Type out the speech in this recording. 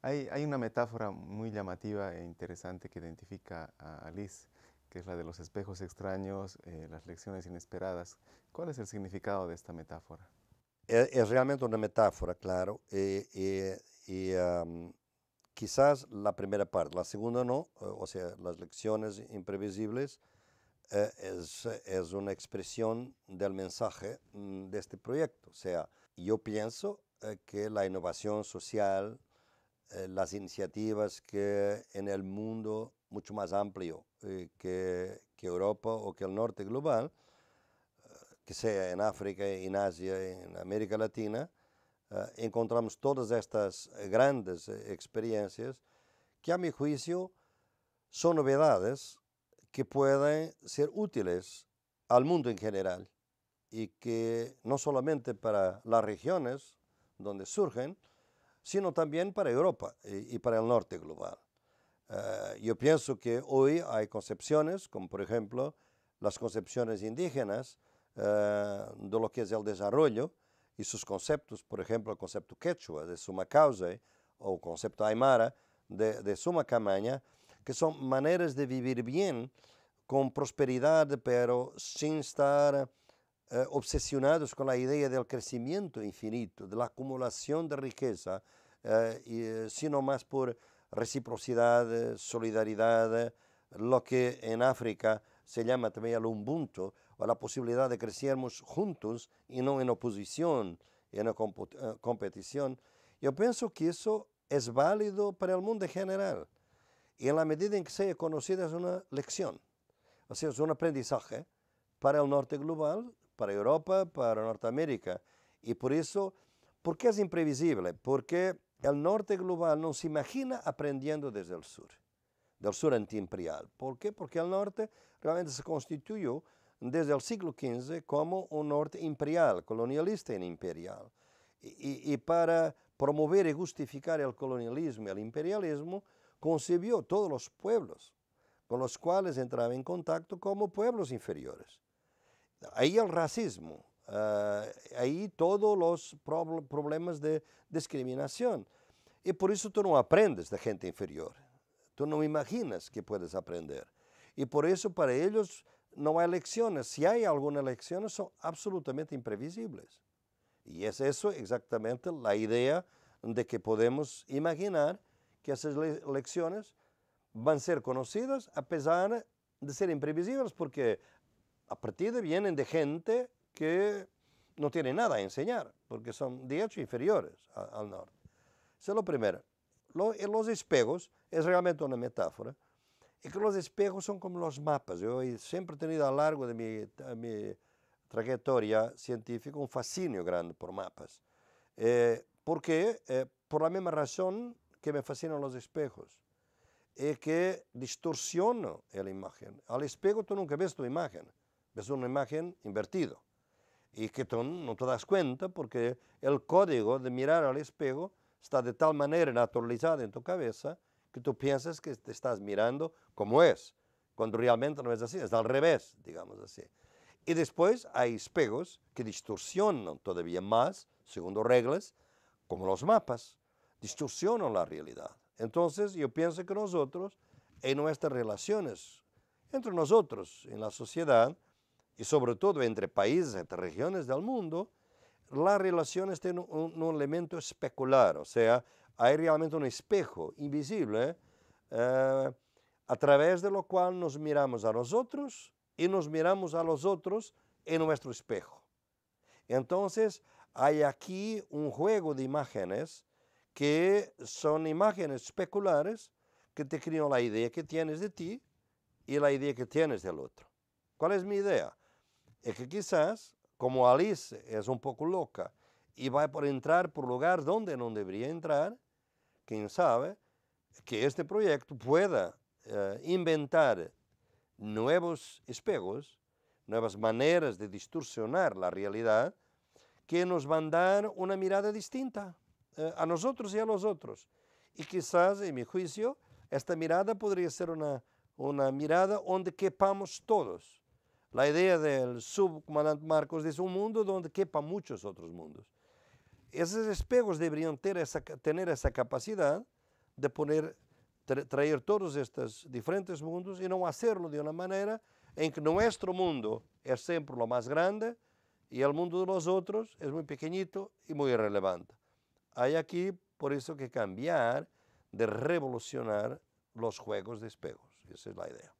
Hay, una metáfora muy llamativa e interesante que identifica a Alice, que es la de los espejos extraños, eh, las lecciones inesperadas. ¿Cuál es el significado de esta metáfora? Es, realmente una metáfora, claro. Eh, eh, y quizás la primera parte, la segunda no, o sea, las lecciones imprevisibles es, es, una expresión del mensaje mm, de este proyecto. O sea, yo pienso que la innovación social, eh, las iniciativas que en el mundo mucho más amplio eh, que, que, Europa o que el norte global, que sea en África, en Asia, en América Latina, eh, encontramos todas estas grandes experiencias que a mi juicio son novedades que pueden ser útiles al mundo en general y que no solamente para las regiones donde surgen, sino también para Europa eh, y, para el norte global. Eh, yo pienso que hoy hay concepciones, como por ejemplo las concepciones indígenas eh, de lo que es el desarrollo y sus conceptos, por ejemplo, el concepto quechua de suma causa o el concepto aymara de, de suma camaña, que son maneras de vivir bien con prosperidad, pero sin estar eh, obsesionados con la idea del crecimiento infinito, de la acumulación de riqueza, eh, eh, sino más por reciprocidad, solidaridad, lo que en África se llama también el umbunto, o la posibilidad de crecermos juntos y no en oposición, en competición. Yo pienso que eso es válido para el mundo en general. Y en la medida en que sea conocida es una lección, o sea, es un aprendizaje para el norte global, para Europa, para Norteamérica. Y por eso, ¿por qué es imprevisible? Porque el norte global no se imagina aprendiendo desde el sur, del sur antiimperial. ¿Por qué? Porque el norte realmente se constituyó desde el siglo XV como un norte imperial, colonialista e imperial. Y, y, para promover y justificar el colonialismo y el imperialismo, concibió todos los pueblos con los cuales entraba en contacto como pueblos inferiores ahí el racismo, eh, ahí todos los problemas de discriminación. Y por eso tú no aprendes de gente inferior. Tú no imaginas que puedes aprender. Y por eso para ellos no hay lecciones. Si hay algunas lecciones, son absolutamente imprevisibles. Y es eso exactamente la idea de que podemos imaginar que esas elecciones lecciones van a ser conocidas a pesar de ser imprevisibles, porque a partir de vienen de gente que no tiene nada a enseñar, porque son de hecho inferiores al norte. Eso es lo primero. Eh, los espejos es realmente una metáfora. Y que los espejos son como los mapas. Yo siempre he tenido a lo largo de mi, trayectoria científica un fascinio grande por mapas. Eh, porque eh, por la misma razón que me fascinan los espejos, es que distorsionan la imagen. Al espejo tú nunca ves tu imagen es una imagen invertido y que tú no te das cuenta porque el código de mirar al espejo está de tal manera naturalizado en tu cabeza que tú piensas que te estás mirando como es, cuando realmente no es así, es al revés, digamos así. Y después hay espejos que distorsionan todavía más, según reglas, como los mapas, distorsionan la realidad. Entonces yo pienso que nosotros, en nuestras relaciones entre nosotros, en la sociedad, y sobre todo entre países, entre regiones del mundo, las relaciones tienen un, elemento especular, o sea, hay realmente un espejo invisible eh, a través de lo cual nos miramos a nosotros y nos miramos a los otros en nuestro espejo. Entonces, hay aquí un juego de imágenes que son imágenes especulares que te crean la idea que tienes de ti y la idea que tienes del otro. ¿Cuál es mi idea? es que quizás, como Alice es un poco loca y va por entrar por lugar donde no debería entrar, quién sabe, que este proyecto pueda eh, inventar nuevos espejos, nuevas maneras de distorsionar la realidad, que nos van a dar una mirada distinta eh, a nosotros y a los otros. Y quizás, en mi juicio, esta mirada podría ser una, una mirada donde quepamos todos, la idea del subcomandante Marcos es un mundo donde quepa muchos otros mundos. Esos espejos deberían tener esa, tener esa capacidad de poner, traer todos estos diferentes mundos y no hacerlo de una manera en que nuestro mundo es siempre lo más grande y el mundo de los otros es muy pequeñito y muy irrelevante. Hay aquí, por eso, que cambiar de revolucionar los juegos de espejos. Esa es la idea.